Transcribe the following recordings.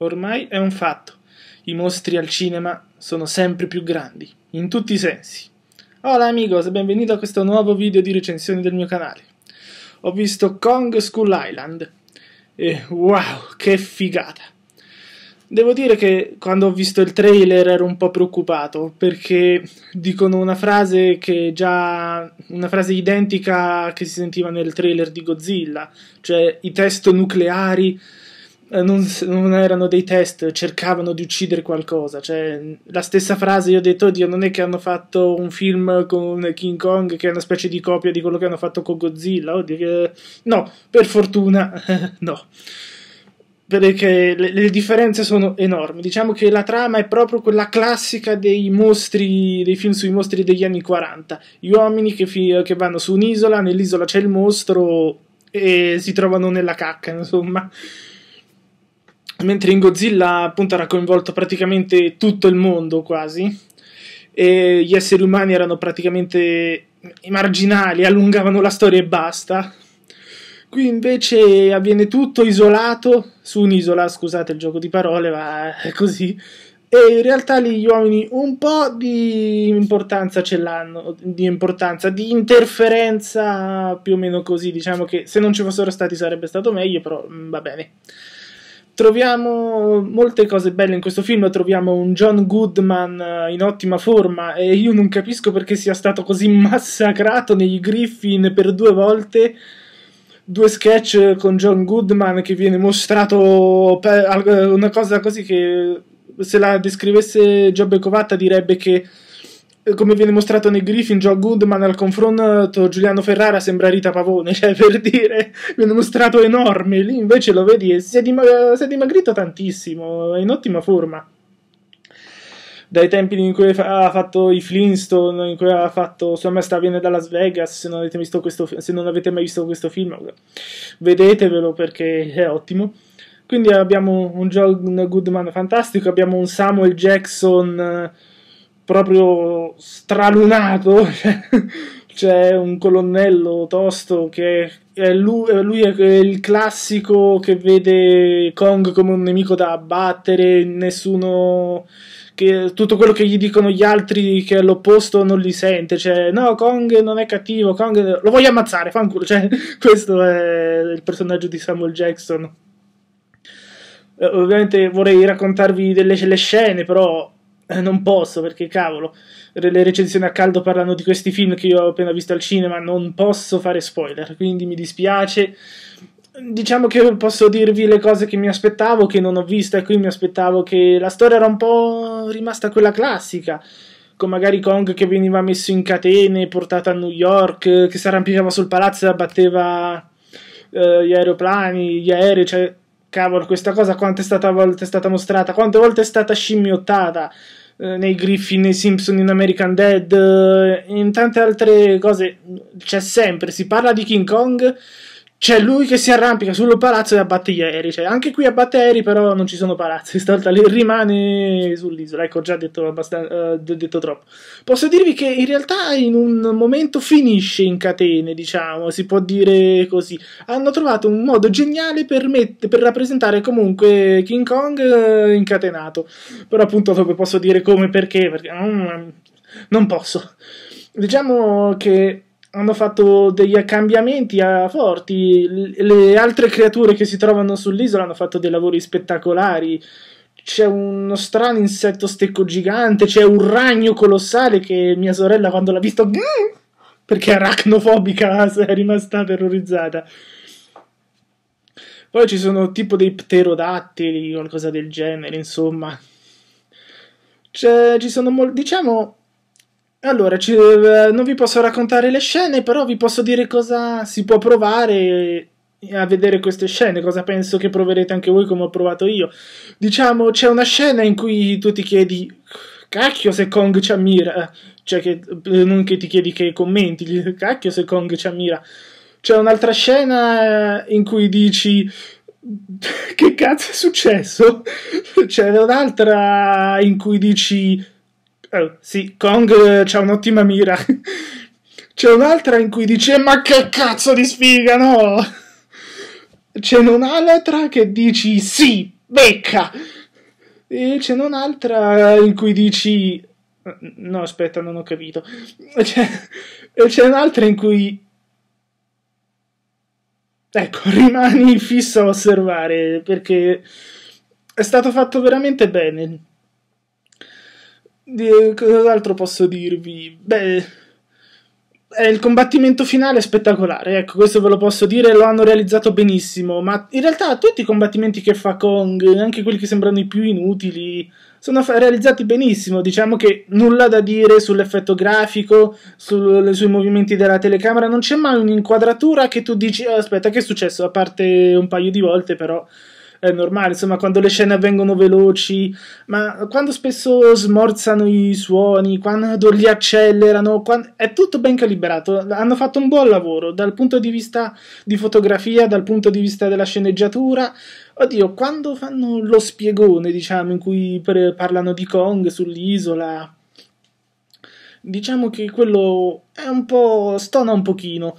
Ormai è un fatto. I mostri al cinema sono sempre più grandi, in tutti i sensi. Hola amigos, benvenuti a questo nuovo video di recensione del mio canale. Ho visto Kong School Island e wow, che figata! Devo dire che quando ho visto il trailer ero un po' preoccupato perché dicono una frase che già una frase identica che si sentiva nel trailer di Godzilla, cioè i test nucleari eh, non, non, erano dei test, cercavano di uccidere qualcosa. Cioè, la stessa frase io ho detto, oddio, non è che hanno fatto un film con King Kong che è una specie di copia di quello che hanno fatto con Godzilla, oddio, che... no, per fortuna, no. Perché le, le, differenze sono enormi. Diciamo che la trama è proprio quella classica dei mostri, dei film sui mostri degli anni 40. Gli uomini che, fi, che vanno su un'isola, nell'isola c'è il mostro e si trovano nella cacca, insomma mentre in Godzilla appunto era coinvolto praticamente tutto il mondo quasi e gli esseri umani erano praticamente i marginali, allungavano la storia e basta. Qui invece avviene tutto isolato, su un'isola, scusate il gioco di parole, ma è così. E in realtà lì gli uomini un po' di importanza ce l'hanno, di importanza, di interferenza più o meno così, diciamo che se non ci fossero stati sarebbe stato meglio, però mm, va bene. Troviamo molte cose belle in questo film, troviamo un John Goodman eh, in ottima forma e io non capisco perché sia stato così massacrato negli Griffin per due volte due sketch con John Goodman che viene mostrato una cosa così che se la descrivesse Giobbe Covatta direbbe che eh, come viene mostrato nei Griffin, Joe Goodman al confronto Giuliano Ferrara sembra Rita Pavone, cioè per dire, viene mostrato enorme, lì invece lo vedi e si è, dimag- si è dimagrito tantissimo, è in ottima forma. Dai tempi in cui ha fatto i Flintstone, in cui ha fatto Sua Maestà viene da Las Vegas, se non avete, visto questo, se non avete mai visto questo film, vedetevelo perché è ottimo. Quindi abbiamo un John Goodman fantastico, abbiamo un Samuel Jackson proprio stralunato. Cioè, c'è un colonnello tosto che è lui, eh, lui, è il classico che vede Kong come un nemico da abbattere, nessuno. Che, tutto quello che gli dicono gli altri che è l'opposto non li sente. Cioè, no, Kong non è cattivo, Kong lo voglio ammazzare, fanculo. Cioè, questo è il personaggio di Samuel Jackson. Eh, ovviamente vorrei raccontarvi delle scene, però eh, non posso perché cavolo, le recensioni a caldo parlano di questi film che io ho appena visto al cinema, non posso fare spoiler, quindi mi dispiace. Diciamo che posso dirvi le cose che mi aspettavo, che non ho visto e qui mi aspettavo che la storia era un po' rimasta quella classica, con magari Kong che veniva messo in catene, portato a New York, che si arrampicava sul palazzo e abbatteva eh, gli aeroplani, gli aerei, cioè cavolo, questa cosa quante volte è stata mostrata, quante volte è stata scimmiottata eh, nei Griffin, nei Simpson, in American Dead, eh, in tante altre cose, c'è sempre, si parla di King Kong c'è cioè, lui che si arrampica sullo palazzo e abbatte gli aerei. Cioè, anche qui abbatte aerei, però non ci sono palazzi. Stavolta lì rimane sull'isola. Ecco, ho già detto, uh, detto, troppo. Posso dirvi che in realtà in un momento finisce in catene, diciamo, si può dire così. Hanno trovato un modo geniale per, per rappresentare comunque King Kong uh, incatenato. Però appunto dopo posso dire come e perché, perché um, non posso. Diciamo che hanno fatto degli cambiamenti eh, forti. Le altre creature che si trovano sull'isola hanno fatto dei lavori spettacolari. C'è uno strano insetto stecco gigante, c'è un ragno colossale che mia sorella quando l'ha visto mm!", perché è aracnofobica è rimasta terrorizzata. Poi ci sono tipo dei pterodattili, qualcosa del genere, insomma. C'è, ci sono diciamo, allora, ci, eh, non vi posso raccontare le scene, però vi posso dire cosa si può provare a vedere queste scene, cosa penso che proverete anche voi come ho provato io. Diciamo, c'è una scena in cui tu ti chiedi cacchio se Kong ci ammira, eh, cioè che, eh, non che ti chiedi che commenti, cacchio se Kong ci ammira. C'è un'altra scena in cui dici che cazzo è successo? C'è un'altra in cui dici Oh, sì, Kong eh, c'ha un'ottima mira. C'è un'altra in cui dice: Ma che cazzo di sfiga, no? C'è un'altra che dici: Sì, becca. E c'è un'altra in cui dici: No, aspetta, non ho capito. C'è, c'è un'altra in cui. Ecco, rimani fisso a osservare perché è stato fatto veramente bene cos'altro posso dirvi? Beh, il combattimento finale è spettacolare, ecco, questo ve lo posso dire, lo hanno realizzato benissimo, ma in realtà tutti i combattimenti che fa Kong, anche quelli che sembrano i più inutili, sono realizzati benissimo, diciamo che nulla da dire sull'effetto grafico, sul, sui movimenti della telecamera, non c'è mai un'inquadratura che tu dici, oh, aspetta, che è successo? A parte un paio di volte, però è normale, insomma, quando le scene avvengono veloci, ma quando spesso smorzano i suoni, quando li accelerano, quando... è tutto ben calibrato. Hanno fatto un buon lavoro dal punto di vista di fotografia, dal punto di vista della sceneggiatura. Oddio, quando fanno lo spiegone, diciamo, in cui parlano di Kong sull'isola, diciamo che quello è un po'. stona un pochino.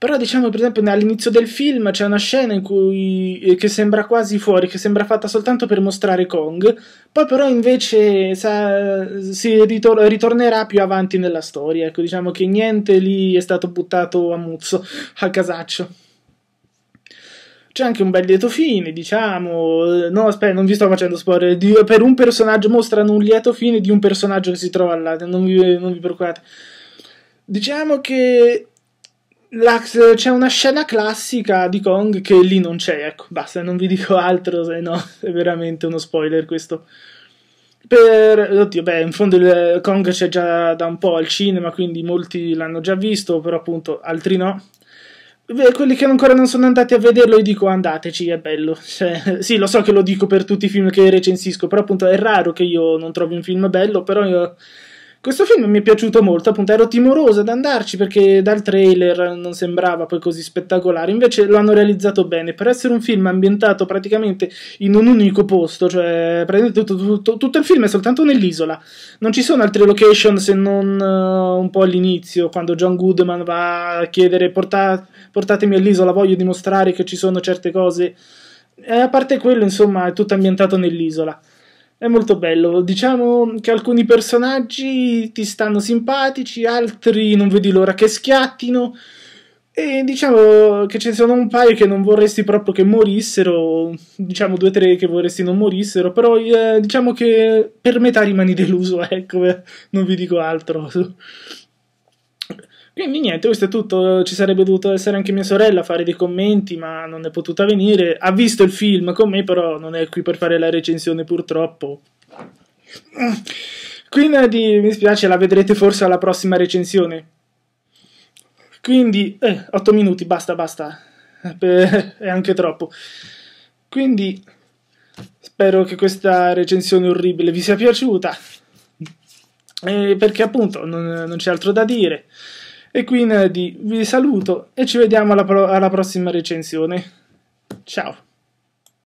Però diciamo per esempio all'inizio del film c'è una scena in cui, eh, che sembra quasi fuori, che sembra fatta soltanto per mostrare Kong, poi però invece sa, si ritor- ritornerà più avanti nella storia, ecco diciamo che niente lì è stato buttato a muzzo, a casaccio. C'è anche un bel lieto fine, diciamo. Eh, no, aspetta, non vi sto facendo spoiler. Di, per un personaggio mostrano un lieto fine di un personaggio che si trova là. Non vi, non vi preoccupate. Diciamo che la, c'è una scena classica di Kong che lì non c'è, ecco, basta, non vi dico altro, se no è veramente uno spoiler questo. Per, oddio, beh, in fondo il Kong c'è già da un po' al cinema, quindi molti l'hanno già visto, però appunto altri no. Beh, quelli che ancora non sono andati a vederlo, io dico andateci, è bello. Cioè, sì, lo so che lo dico per tutti i film che recensisco, però appunto è raro che io non trovi un film bello, però io questo film mi è piaciuto molto, appunto ero timoroso ad andarci perché dal trailer non sembrava poi così spettacolare, invece lo hanno realizzato bene, per essere un film ambientato praticamente in un unico posto, cioè praticamente tutto, tutto, tutto il film è soltanto nell'isola, non ci sono altre location se non uh, un po' all'inizio, quando John Goodman va a chiedere Porta, portatemi all'isola, voglio dimostrare che ci sono certe cose, e a parte quello insomma è tutto ambientato nell'isola è molto bello. Diciamo che alcuni personaggi ti stanno simpatici, altri non vedi l'ora che schiattino. E diciamo che ce ne sono un paio che non vorresti proprio che morissero, diciamo due o tre che vorresti non morissero, però eh, diciamo che per metà rimani deluso, ecco, non vi dico altro. Quindi niente, questo è tutto. Ci sarebbe dovuto essere anche mia sorella a fare dei commenti, ma non è potuta venire. Ha visto il film con me, però non è qui per fare la recensione purtroppo. Quindi mi spiace, la vedrete forse alla prossima recensione. Quindi, eh, 8 minuti, basta, basta. Eh, è anche troppo. Quindi, spero che questa recensione orribile vi sia piaciuta. Eh, perché appunto non, non c'è altro da dire. E quindi vi saluto e ci vediamo alla, pro alla prossima recensione. Ciao!